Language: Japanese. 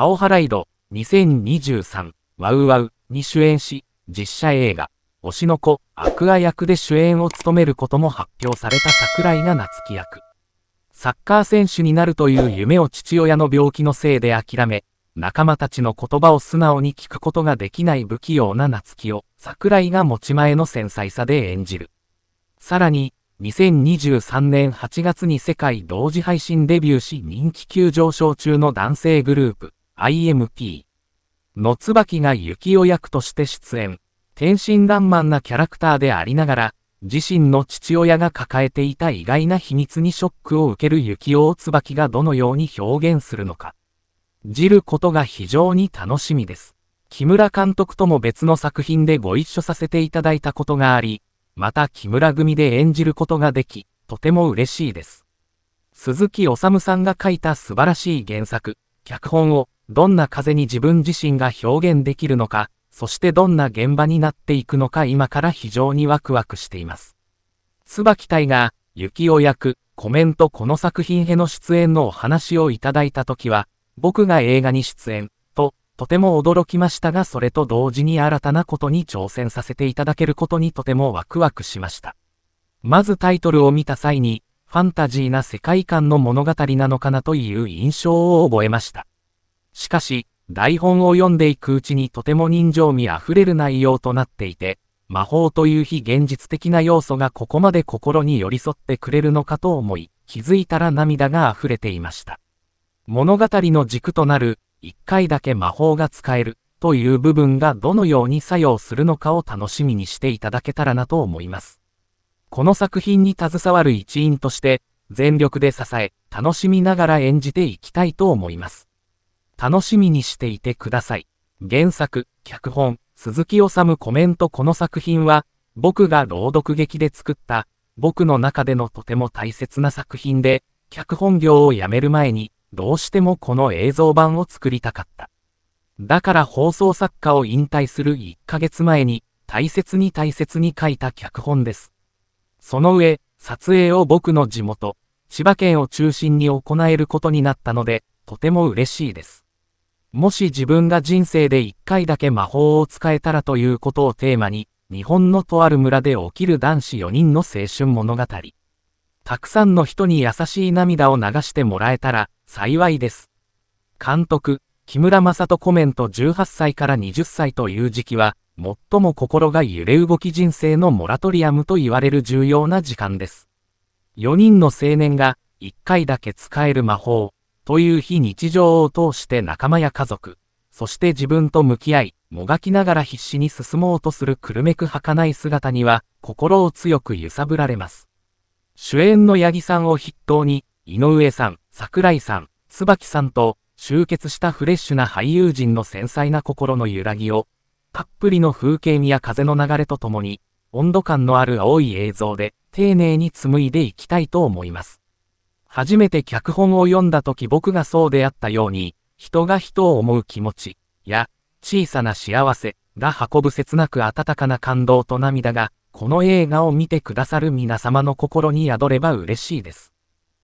青ハライド2023ワウワウに主演し、実写映画、推しの子、アクア役で主演を務めることも発表された桜井が夏木役。サッカー選手になるという夢を父親の病気のせいで諦め、仲間たちの言葉を素直に聞くことができない不器用な夏木を桜井が持ち前の繊細さで演じる。さらに、2023年8月に世界同時配信デビューし人気急上昇中の男性グループ、IMP の椿が幸男役として出演。天真爛漫なキャラクターでありながら、自身の父親が抱えていた意外な秘密にショックを受ける幸男を椿がどのように表現するのか。じることが非常に楽しみです。木村監督とも別の作品でご一緒させていただいたことがあり、また木村組で演じることができ、とても嬉しいです。鈴木治さんが書いた素晴らしい原作、脚本を、どんな風に自分自身が表現できるのか、そしてどんな現場になっていくのか今から非常にワクワクしています。椿隊が、雪を焼く、コメントこの作品への出演のお話をいただいたときは、僕が映画に出演、と、とても驚きましたがそれと同時に新たなことに挑戦させていただけることにとてもワクワクしました。まずタイトルを見た際に、ファンタジーな世界観の物語なのかなという印象を覚えました。しかし、台本を読んでいくうちにとても人情味あふれる内容となっていて、魔法という非現実的な要素がここまで心に寄り添ってくれるのかと思い、気づいたら涙が溢れていました。物語の軸となる、一回だけ魔法が使える、という部分がどのように作用するのかを楽しみにしていただけたらなと思います。この作品に携わる一員として、全力で支え、楽しみながら演じていきたいと思います。楽しみにしていてください。原作、脚本、鈴木治コメントこの作品は、僕が朗読劇で作った、僕の中でのとても大切な作品で、脚本業を辞める前に、どうしてもこの映像版を作りたかった。だから放送作家を引退する1ヶ月前に、大切に大切に書いた脚本です。その上、撮影を僕の地元、千葉県を中心に行えることになったので、とても嬉しいです。もし自分が人生で一回だけ魔法を使えたらということをテーマに、日本のとある村で起きる男子4人の青春物語。たくさんの人に優しい涙を流してもらえたら幸いです。監督、木村正人コメント18歳から20歳という時期は、最も心が揺れ動き人生のモラトリアムと言われる重要な時間です。4人の青年が、1回だけ使える魔法、という非日常を通して仲間や家族、そして自分と向き合い、もがきながら必死に進もうとするくるめく儚い姿には、心を強く揺さぶられます。主演の八木さんを筆頭に、井上さん、桜井さん、椿さんと、集結したフレッシュな俳優陣の繊細な心の揺らぎを、たっぷりの風景や風の流れとともに、温度感のある青い映像で、丁寧に紡いでいきたいと思います。初めて脚本を読んだ時僕がそうであったように、人が人を思う気持ち、や、小さな幸せが運ぶ切なく温かな感動と涙が、この映画を見てくださる皆様の心に宿れば嬉しいです。